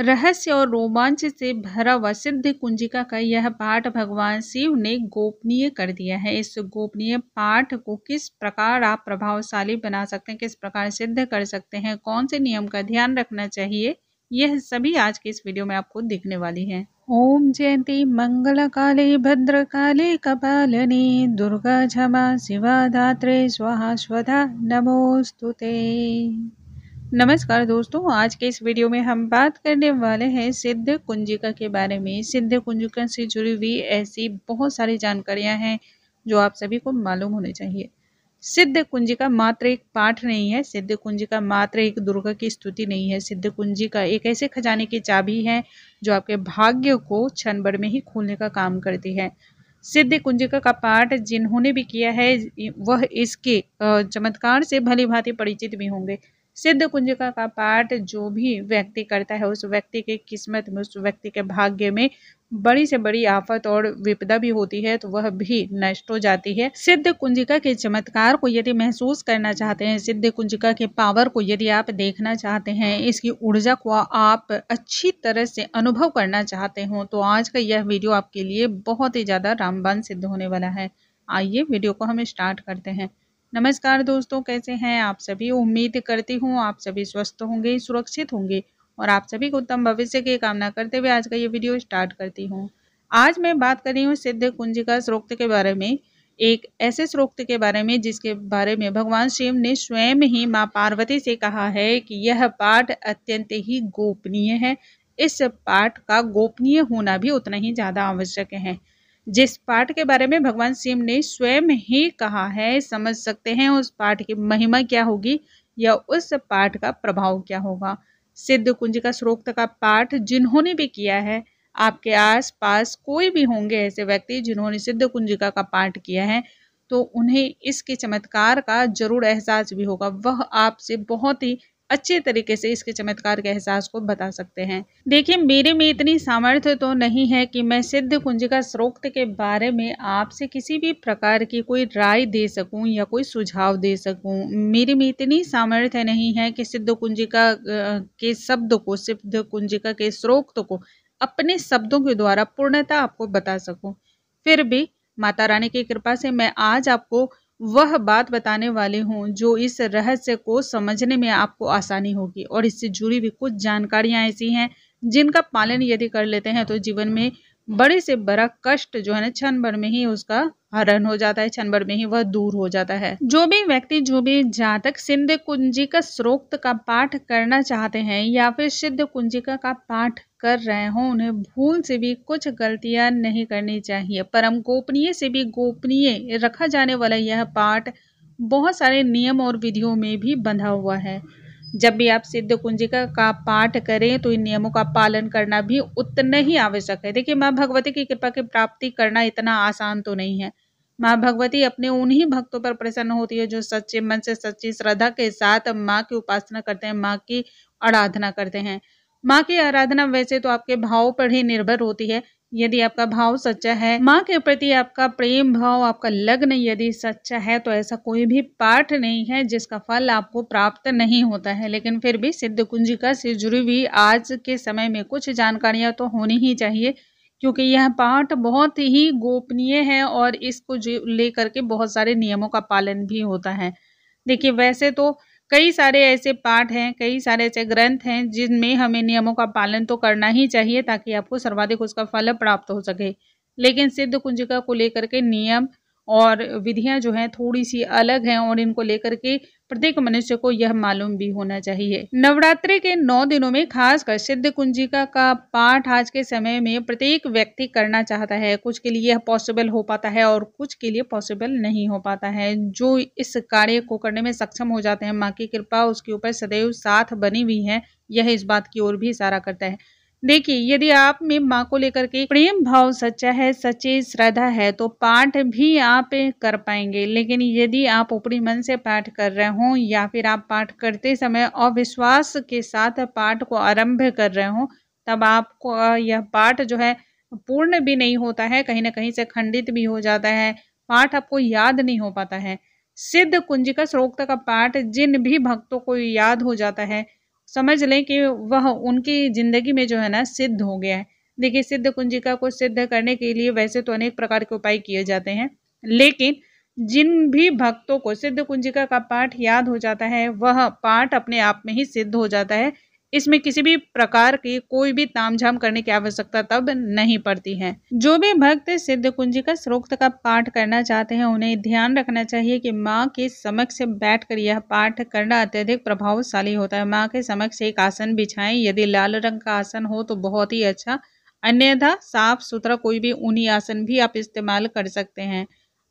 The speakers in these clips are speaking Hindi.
रहस्य और रोमांच से भरा हुआ सिद्ध कुंजिका का यह पाठ भगवान शिव ने गोपनीय कर दिया है इस गोपनीय पाठ को किस प्रकार आप प्रभावशाली बना सकते हैं किस प्रकार सिद्ध कर सकते हैं कौन से नियम का ध्यान रखना चाहिए यह सभी आज के इस वीडियो में आपको दिखने वाली है ओम जयंती मंगल काले भद्र काले कपालनी दुर्गा झमा शिवा धात्रे स्वाहा स्वधा नमोस्तुते नमस्कार दोस्तों आज के इस वीडियो में हम बात करने वाले हैं सिद्ध कुंजिका के बारे में सिद्ध कुंजिका से जुड़ी हुई ऐसी बहुत सारी जानकारियां हैं जो आप सभी को मालूम होने चाहिए सिद्ध कुंजिका मात्र एक पाठ नहीं है सिद्ध कुंजिका मात्र एक दुर्गा की स्तुति नहीं है सिद्ध कुंजिका एक ऐसे खजाने की चाबी है जो आपके भाग्य को क्षण में ही खोलने का काम करती है सिद्ध कुंजिका का पाठ जिन्होंने भी किया है वह इसके चमत्कार से भली भांति परिचित भी होंगे सिद्ध कुंजिका का पाठ जो भी व्यक्ति करता है उस व्यक्ति के किस्मत में उस व्यक्ति के भाग्य में बड़ी से बड़ी आफत और विपदा भी होती है तो वह भी नष्ट हो जाती है सिद्ध कुंजिका के चमत्कार को यदि महसूस करना चाहते हैं सिद्ध कुंजिका के पावर को यदि आप देखना चाहते हैं इसकी ऊर्जा को आप अच्छी तरह से अनुभव करना चाहते हो तो आज का यह वीडियो आपके लिए बहुत ही ज़्यादा रामबान सिद्ध होने वाला है आइए वीडियो को हम स्टार्ट करते हैं नमस्कार दोस्तों कैसे हैं आप सभी उम्मीद करती हूँ आप सभी स्वस्थ होंगे सुरक्षित होंगे और आप सभी को उत्तम भविष्य की कामना करते हुए आज का ये वीडियो स्टार्ट करती हूँ आज मैं बात कर रही हूँ सिद्ध कुंजिका स्रोक्त के बारे में एक ऐसे स्रोक्त के बारे में जिसके बारे में भगवान शिव ने स्वयं ही माँ पार्वती से कहा है कि यह पाठ अत्यंत ही गोपनीय है इस पाठ का गोपनीय होना भी उतना ही ज़्यादा आवश्यक है जिस पाठ के बारे में भगवान शिव ने स्वयं ही कहा है समझ सकते हैं उस पाठ की महिमा क्या होगी या उस पाठ का प्रभाव क्या होगा सिद्ध कुंज का स्रोक्त का पाठ जिन्होंने भी किया है आपके आस पास कोई भी होंगे ऐसे व्यक्ति जिन्होंने सिद्ध कुंजिका का पाठ किया है तो उन्हें इसके चमत्कार का जरूर एहसास भी होगा वह आपसे बहुत ही अच्छे तरीके से इसके चमत्कार के एहसास को बता सकते हैं देखिए मेरे में इतनी सामर्थ्य तो नहीं है कि मैं सिद्ध कुंजिका स्रोक्त के बारे में आपसे किसी भी प्रकार की कोई राय दे सकूं या कोई सुझाव दे सकूं मेरे में इतनी सामर्थ्य नहीं है कि सिद्ध कुंजिका के शब्द को सिद्ध कुंजिका के स्रोक्त को अपने शब्दों के द्वारा पूर्णता आपको बता सकूँ फिर भी माता रानी की कृपा से मैं आज आपको वह बात बताने वाले हों जो इस रहस्य को समझने में आपको आसानी होगी और इससे जुड़ी भी कुछ जानकारियाँ ऐसी हैं जिनका पालन यदि कर लेते हैं तो जीवन में बड़े से बड़ा कष्ट जो है ना क्षण भर में ही उसका हरण हो जाता है क्षण भर में ही वह दूर हो जाता है जो भी व्यक्ति जो भी जातक सिद्ध कुंजी का स्रोक्त का पाठ करना चाहते हैं या फिर सिद्ध कुंजिका का पाठ कर रहे हो उन्हें भूल से भी कुछ गलतियां नहीं करनी चाहिए परम गोपनीय से भी गोपनीय रखा जाने वाला यह पाठ बहुत सारे नियम और विधियों में भी बंधा हुआ है जब भी आप सिद्ध कुंजिका का पाठ करें तो इन नियमों का पालन करना भी उतना ही आवश्यक है देखिए माँ भगवती की कृपा की प्राप्ति करना इतना आसान तो नहीं है माँ भगवती अपने उन्हीं भक्तों पर प्रसन्न होती है जो सच्चे मन से सच्ची श्रद्धा के साथ माँ की उपासना करते हैं माँ की आराधना करते हैं माँ की आराधना वैसे तो आपके भाव पर ही निर्भर होती है यदि आपका भाव सच्चा है माँ के प्रति आपका प्रेम भाव आपका लग्न यदि सच्चा है तो ऐसा कोई भी पाठ नहीं है जिसका फल आपको प्राप्त नहीं होता है लेकिन फिर भी सिद्ध कुंजिका से जुड़ी हुई आज के समय में कुछ जानकारियाँ तो होनी ही चाहिए क्योंकि यह पाठ बहुत ही गोपनीय है और इसको लेकर के बहुत सारे नियमों का पालन भी होता है देखिए वैसे तो कई सारे ऐसे पाठ हैं कई सारे ऐसे ग्रंथ हैं जिनमें हमें नियमों का पालन तो करना ही चाहिए ताकि आपको सर्वाधिक उसका फल प्राप्त हो सके लेकिन सिद्ध कुंजिका को लेकर के नियम और विधियां जो हैं थोड़ी सी अलग हैं और इनको लेकर के प्रत्येक मनुष्य को यह मालूम भी होना चाहिए नवरात्रि के नौ दिनों में खासकर सिद्ध कुंजिका का पाठ आज के समय में प्रत्येक व्यक्ति करना चाहता है कुछ के लिए यह पॉसिबल हो पाता है और कुछ के लिए पॉसिबल नहीं हो पाता है जो इस कार्य को करने में सक्षम हो जाते हैं माँ की कृपा उसके ऊपर सदैव साथ बनी हुई है यह इस बात की ओर भी इशारा करता है देखिए यदि आप में माँ को लेकर के प्रेम भाव सच्चा है सच्चे श्रद्धा है तो पाठ भी आप कर पाएंगे लेकिन यदि आप ऊपरी मन से पाठ कर रहे हो या फिर आप पाठ करते समय अविश्वास के साथ पाठ को आरंभ कर रहे हो तब आपको यह पाठ जो है पूर्ण भी नहीं होता है कहीं ना कहीं से खंडित भी हो जाता है पाठ आपको याद नहीं हो पाता है सिद्ध कुंजिका श्रोक्त का पाठ जिन भी भक्तों को याद हो जाता है समझ लें कि वह उनकी ज़िंदगी में जो है ना सिद्ध हो गया है देखिए सिद्ध कुंजिका को सिद्ध करने के लिए वैसे तो अनेक प्रकार के उपाय किए जाते हैं लेकिन जिन भी भक्तों को सिद्ध कुंजिका का पाठ याद हो जाता है वह पाठ अपने आप में ही सिद्ध हो जाता है इसमें किसी भी प्रकार की कोई भी तामझाम करने की आवश्यकता तब नहीं पड़ती है जो भी भक्त सिद्ध कुंजी का स्रोक्त का पाठ करना चाहते हैं उन्हें ध्यान रखना चाहिए कि माँ के समक्ष बैठकर यह पाठ करना अत्यधिक प्रभावशाली होता है माँ के समक्ष एक आसन बिछाएं यदि लाल रंग का आसन हो तो बहुत ही अच्छा अन्यथा साफ सुथरा कोई भी ऊनी आसन भी आप इस्तेमाल कर सकते हैं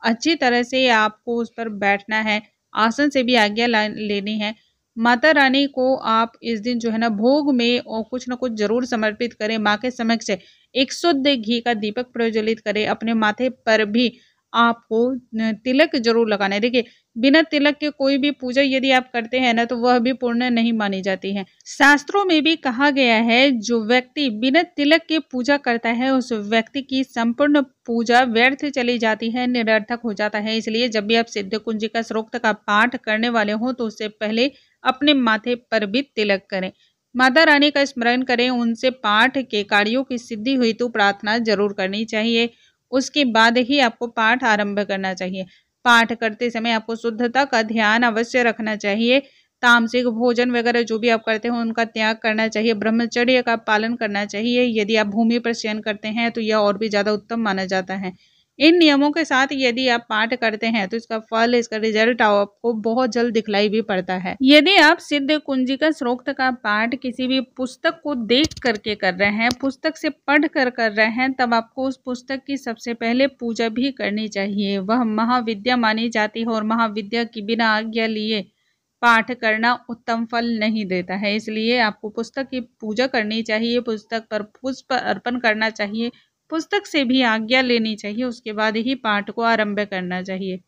अच्छी तरह से आपको उस पर बैठना है आसन से भी आज्ञा लेनी है माता रानी को आप इस दिन जो है ना भोग में और कुछ ना कुछ जरूर समर्पित करें माँ के समक्ष एक शुद्ध घी का दीपक प्रज्वलित करें अपने माथे पर भी आपको तिलक जरूर लगाना है देखिए बिना तिलक के कोई भी पूजा यदि आप करते हैं ना तो वह भी पूर्ण नहीं मानी जाती है शास्त्रों में भी कहा गया है जो व्यक्ति बिना तिलक के पूजा करता है उस व्यक्ति की संपूर्ण पूजा व्यर्थ चली जाती है निरर्थक हो जाता है इसलिए जब भी आप सिद्ध कुंजी का स्रोक्त का पाठ करने वाले हों तो उससे पहले अपने माथे पर भी तिलक करें माता रानी का स्मरण करें उनसे पाठ के कार्यों की सिद्धि हुई तो प्रार्थना जरूर करनी चाहिए उसके बाद ही आपको पाठ आरंभ करना चाहिए पाठ करते समय आपको शुद्धता का ध्यान अवश्य रखना चाहिए तामसिक भोजन वगैरह जो भी आप करते हो उनका त्याग करना चाहिए ब्रह्मचर्य का पालन करना चाहिए यदि आप भूमि पर शयन करते हैं तो यह और भी ज़्यादा उत्तम माना जाता है इन नियमों के साथ यदि आप पाठ करते हैं तो इसका फल इसका रिजल्ट आपको बहुत जल्द दिखलाई भी पड़ता है यदि आप सिद्ध कुंजिका स्रोक्त का पाठ किसी भी पुस्तक को देख करके कर रहे हैं पुस्तक से पढ़ कर कर रहे हैं तब आपको उस पुस्तक की सबसे पहले पूजा भी करनी चाहिए वह महाविद्या मानी जाती है और महाविद्या की बिना आज्ञा लिए पाठ करना उत्तम फल नहीं देता है इसलिए आपको पुस्तक की पूजा करनी चाहिए पुस्तक पर पुष्प अर्पण करना चाहिए पुस्तक से भी आज्ञा लेनी चाहिए उसके बाद ही पाठ को आरंभ करना चाहिए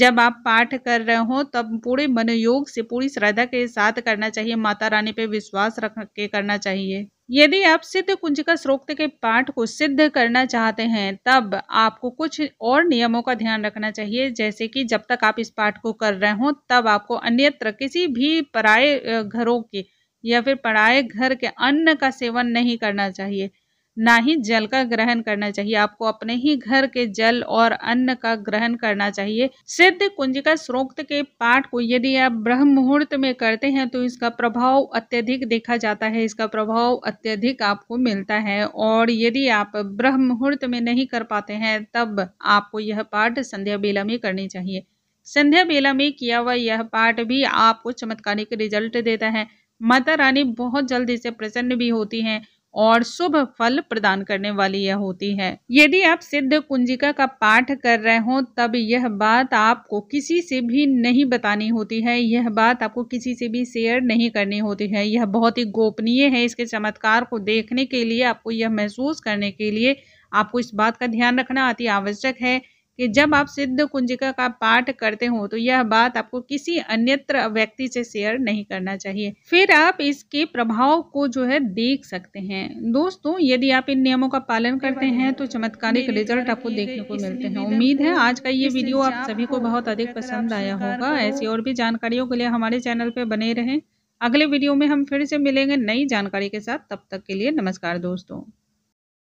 जब आप पाठ कर रहे हो तब पूरे मनोयोग से पूरी श्रद्धा के साथ करना चाहिए माता रानी पे विश्वास रख के करना चाहिए यदि आप सिद्ध कुंजिका स्रोक्त के पाठ को सिद्ध करना चाहते हैं तब आपको कुछ और नियमों का ध्यान रखना चाहिए जैसे कि जब तक आप इस पाठ को कर रहे हो तब आपको अन्यत्र किसी भी पराए घरों के या फिर पराए घर के अन्न का सेवन नहीं करना चाहिए ना ही जल का ग्रहण करना चाहिए आपको अपने ही घर के जल और अन्न का ग्रहण करना चाहिए सिद्ध कुंजिका स्रोक्त के पाठ को यदि आप ब्रह्म मुहूर्त में करते हैं तो इसका प्रभाव अत्यधिक देखा जाता है इसका प्रभाव अत्यधिक आपको मिलता है और यदि आप ब्रह्म मुहूर्त में नहीं कर पाते हैं तब आपको यह पाठ संध्या बेला में करनी चाहिए संध्या बेला में किया हुआ यह पाठ भी आपको चमत्कारिक रिजल्ट देता है माता रानी बहुत जल्दी से प्रसन्न भी होती हैं और शुभ फल प्रदान करने वाली यह होती है यदि आप सिद्ध कुंजिका का पाठ कर रहे हो तब यह बात आपको किसी से भी नहीं बतानी होती है यह बात आपको किसी से भी शेयर नहीं करनी होती है यह बहुत ही गोपनीय है इसके चमत्कार को देखने के लिए आपको यह महसूस करने के लिए आपको इस बात का ध्यान रखना अति आवश्यक है कि जब आप सिद्ध कुंजिका का पाठ करते हो तो यह बात आपको किसी अन्यत्र व्यक्ति से शेयर नहीं करना चाहिए फिर आप इसके प्रभाव को जो है देख सकते हैं दोस्तों यदि आप इन नियमों का पालन करते हैं तो चमत्कारिक रिजल्ट आपको देखने को मिलते हैं उम्मीद है आज का ये वीडियो आप सभी को बहुत अधिक पसंद आया होगा ऐसी और भी जानकारियों के लिए हमारे चैनल पर बने रहें अगले वीडियो में हम फिर से मिलेंगे नई जानकारी के साथ तब तक के लिए नमस्कार दोस्तों